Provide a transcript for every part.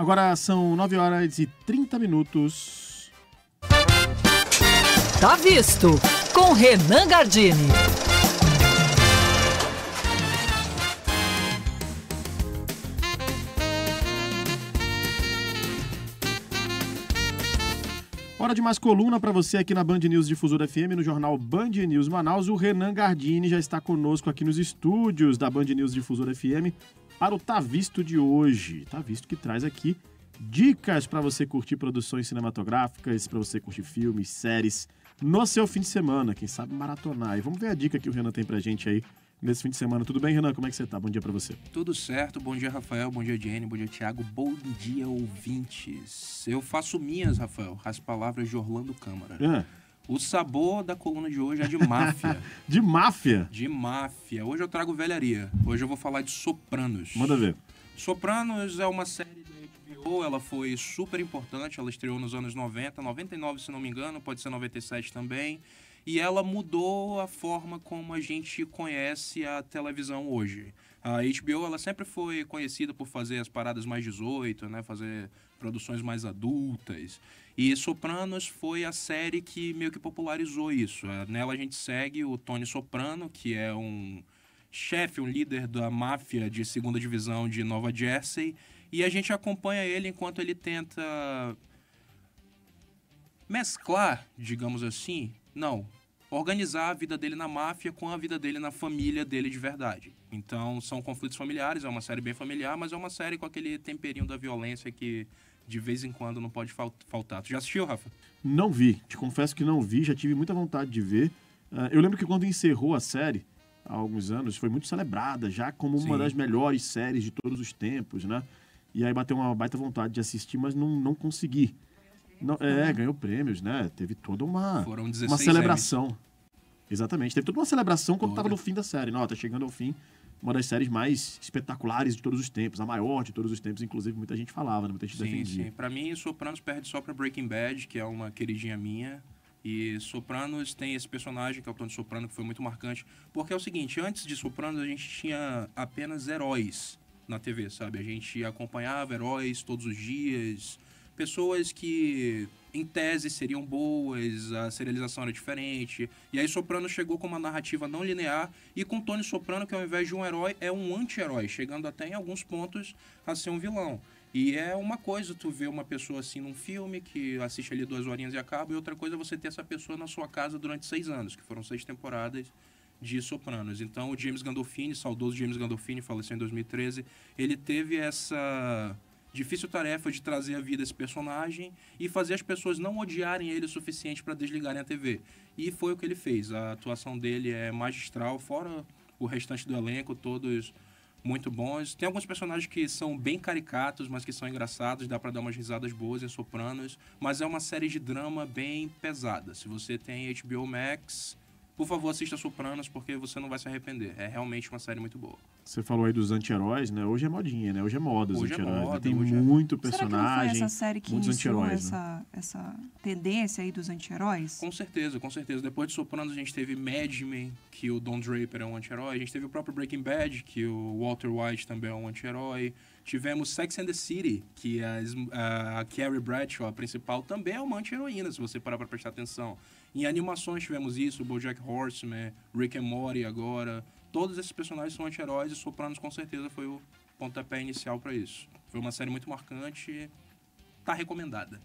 Agora são 9 horas e 30 minutos. Tá visto com Renan Gardini. Hora de mais coluna para você aqui na Band News Difusora FM, no jornal Band News Manaus. O Renan Gardini já está conosco aqui nos estúdios da Band News Difusora FM para o Tá Visto de hoje. Tá Visto que traz aqui dicas para você curtir produções cinematográficas, para você curtir filmes, séries no seu fim de semana, quem sabe maratonar. E vamos ver a dica que o Renan tem pra gente aí nesse fim de semana. Tudo bem, Renan? Como é que você tá? Bom dia para você. Tudo certo. Bom dia, Rafael. Bom dia, Jenny. Bom dia, Thiago. Bom dia, ouvintes. Eu faço minhas, Rafael, as palavras de Orlando Câmara. É o sabor da coluna de hoje é de máfia. de máfia? De máfia. Hoje eu trago velharia. Hoje eu vou falar de Sopranos. Manda ver. Sopranos é uma série da HBO, ela foi super importante, ela estreou nos anos 90, 99 se não me engano, pode ser 97 também. E ela mudou a forma como a gente conhece a televisão hoje. A HBO ela sempre foi conhecida por fazer as paradas mais 18, né? Fazer produções mais adultas. E Sopranos foi a série que meio que popularizou isso. É, nela a gente segue o Tony Soprano, que é um chefe, um líder da máfia de segunda divisão de Nova Jersey, e a gente acompanha ele enquanto ele tenta mesclar, digamos assim, não, organizar a vida dele na máfia com a vida dele na família dele de verdade. Então, são conflitos familiares, é uma série bem familiar, mas é uma série com aquele temperinho da violência que de vez em quando não pode faltar. Tu já assistiu, Rafa? Não vi, te confesso que não vi, já tive muita vontade de ver. Ah, eu lembro que quando encerrou a série, há alguns anos, foi muito celebrada já como uma Sim. das melhores séries de todos os tempos, né? E aí bateu uma baita vontade de assistir, mas não, não consegui. Não, é, né? ganhou prêmios, né? Teve toda uma, uma celebração. Exatamente. Teve toda uma celebração quando estava no fim da série. Não, tá chegando ao fim uma das séries mais espetaculares de todos os tempos, a maior de todos os tempos, inclusive muita gente falava, né? muita gente sim, defendia. Sim, para mim Sopranos perde só para Breaking Bad, que é uma queridinha minha. E Sopranos tem esse personagem que é o Tony Soprano que foi muito marcante, porque é o seguinte, antes de Sopranos a gente tinha apenas heróis na TV, sabe? A gente acompanhava heróis todos os dias, pessoas que em tese seriam boas, a serialização era diferente. E aí Soprano chegou com uma narrativa não linear e com Tony Soprano, que ao invés de um herói, é um anti-herói, chegando até em alguns pontos a ser um vilão. E é uma coisa tu ver uma pessoa assim num filme que assiste ali duas horinhas e acaba, e outra coisa é você ter essa pessoa na sua casa durante seis anos, que foram seis temporadas de Sopranos. Então o James Gandolfini, saudoso James Gandolfini, faleceu em 2013, ele teve essa Difícil tarefa de trazer à vida esse personagem e fazer as pessoas não odiarem ele o suficiente para desligarem a TV. E foi o que ele fez. A atuação dele é magistral, fora o restante do elenco, todos muito bons. Tem alguns personagens que são bem caricatos, mas que são engraçados, dá para dar umas risadas boas em Sopranos, mas é uma série de drama bem pesada. Se você tem HBO Max, por favor, assista Sopranos, porque você não vai se arrepender. É realmente uma série muito boa. Você falou aí dos anti-heróis, né? Hoje é modinha, né? Hoje é moda os é anti-heróis. Né? É Tem muito é... personagem. Será essa série que muitos essa, né? essa tendência aí dos anti-heróis? Com certeza, com certeza. Depois de Sopranos, a gente teve Mad Men, que o Don Draper é um anti-herói. A gente teve o próprio Breaking Bad, que o Walter White também é um anti-herói. Tivemos Sex and the City, que é a, a, a Carrie Bradshaw, a principal, também é uma anti-heroína, se você parar para prestar atenção. Em animações tivemos isso, BoJack Horseman, Rick and Morty agora. Todos esses personagens são anti-heróis e Sopranos com certeza foi o pontapé inicial para isso. Foi uma série muito marcante, tá recomendada.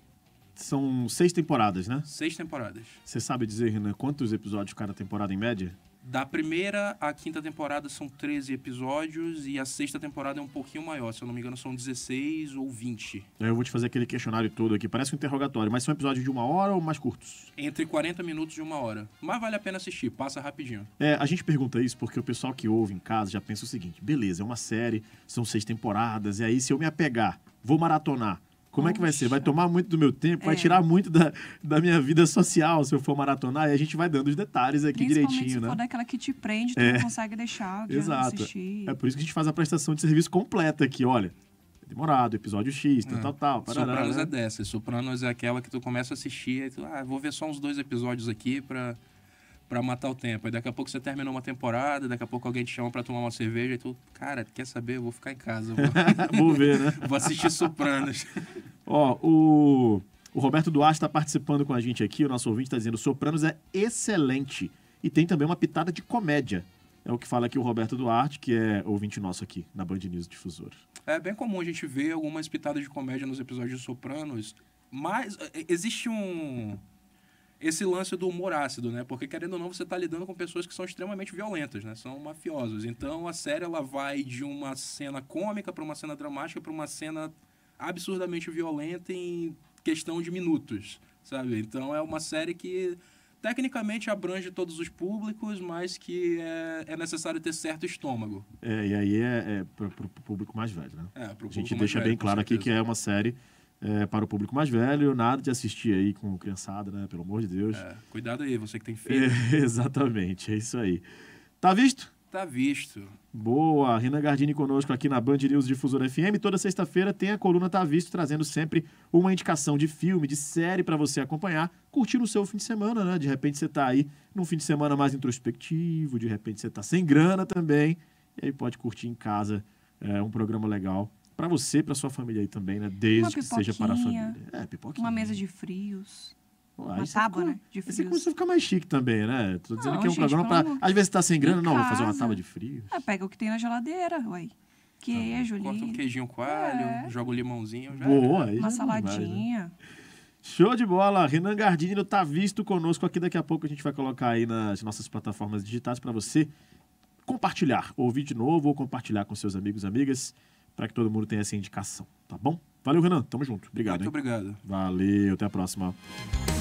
São seis temporadas, né? Seis temporadas. Você sabe dizer, Renan, quantos episódios cada temporada em média? Da primeira à quinta temporada são 13 episódios e a sexta temporada é um pouquinho maior. Se eu não me engano, são 16 ou 20. Eu vou te fazer aquele questionário todo aqui. Parece um interrogatório, mas são episódios de uma hora ou mais curtos? Entre 40 minutos e uma hora. Mas vale a pena assistir, passa rapidinho. É, a gente pergunta isso porque o pessoal que ouve em casa já pensa o seguinte: beleza, é uma série, são seis temporadas, e aí se eu me apegar, vou maratonar como é que vai ser? Vai tomar muito do meu tempo, é. vai tirar muito da, da minha vida social se eu for maratonar. E a gente vai dando os detalhes aqui direitinho, se né? é daquela que te prende, tu é. não consegue deixar de Exato. assistir. É por isso que a gente faz a prestação de serviço completa aqui, olha. É demorado, episódio X, tal, é. tal, tal. Sopranos é né? é dessa. Sopranos é aquela que tu começa a assistir, aí tu, ah, vou ver só uns dois episódios aqui pra, pra matar o tempo. Aí daqui a pouco você terminou uma temporada, daqui a pouco alguém te chama pra tomar uma cerveja, e tu, cara, quer saber? Eu vou ficar em casa. Vou, vou ver, né? vou assistir Sopranos. Ó, o, o Roberto Duarte está participando com a gente aqui, o nosso ouvinte está dizendo: Sopranos é excelente e tem também uma pitada de comédia. É o que fala aqui o Roberto Duarte, que é ouvinte nosso aqui na Band News Difusora. É bem comum a gente ver algumas pitadas de comédia nos episódios de Sopranos, mas é, é, existe um esse lance do humor ácido, né? Porque querendo ou não, você está lidando com pessoas que são extremamente violentas, né? São mafiosos. Então a série ela vai de uma cena cômica para uma cena dramática para uma cena absurdamente violenta em questão de minutos, sabe? Então é uma série que tecnicamente abrange todos os públicos, mas que é, é necessário ter certo estômago. É, e aí é, é para o público mais velho, né? É, pro A gente deixa velho, bem claro aqui que é uma série é, para o público mais velho, nada de assistir aí com criançada, né? Pelo amor de Deus. É, cuidado aí, você que tem filho. exatamente, é isso aí. Tá visto? Tá visto. Boa, Renan Gardini conosco aqui na Band News Difusora FM. Toda sexta-feira tem a coluna Tá Visto, trazendo sempre uma indicação de filme, de série para você acompanhar, curtindo o seu fim de semana, né? De repente você tá aí num fim de semana mais introspectivo, de repente você tá sem grana também, e aí pode curtir em casa é, um programa legal para você, para sua família aí também, né? Desde que seja para a família. É, pipoquinha. Uma mesa de frios. Uma aí tábua, fica, né? De frio. Você começou a ficar mais chique também, né? Tô dizendo não, que é um gente, programa para. Às vezes tá sem grana, não, casa. vou fazer uma tábua de frio. Ah, pega o que tem na geladeira, uai. Tá Queijo, então, ali. um queijinho coalho, é. joga o limãozinho. Já Boa, aí Uma né? saladinha. Show de bola! Renan Gardini tá visto conosco aqui. Daqui a pouco a gente vai colocar aí nas nossas plataformas digitais para você compartilhar, ouvir de novo ou compartilhar com seus amigos e amigas, para que todo mundo tenha essa indicação, tá bom? Valeu, Renan. Tamo junto. Obrigado. Muito hein? obrigado. Valeu, até a próxima.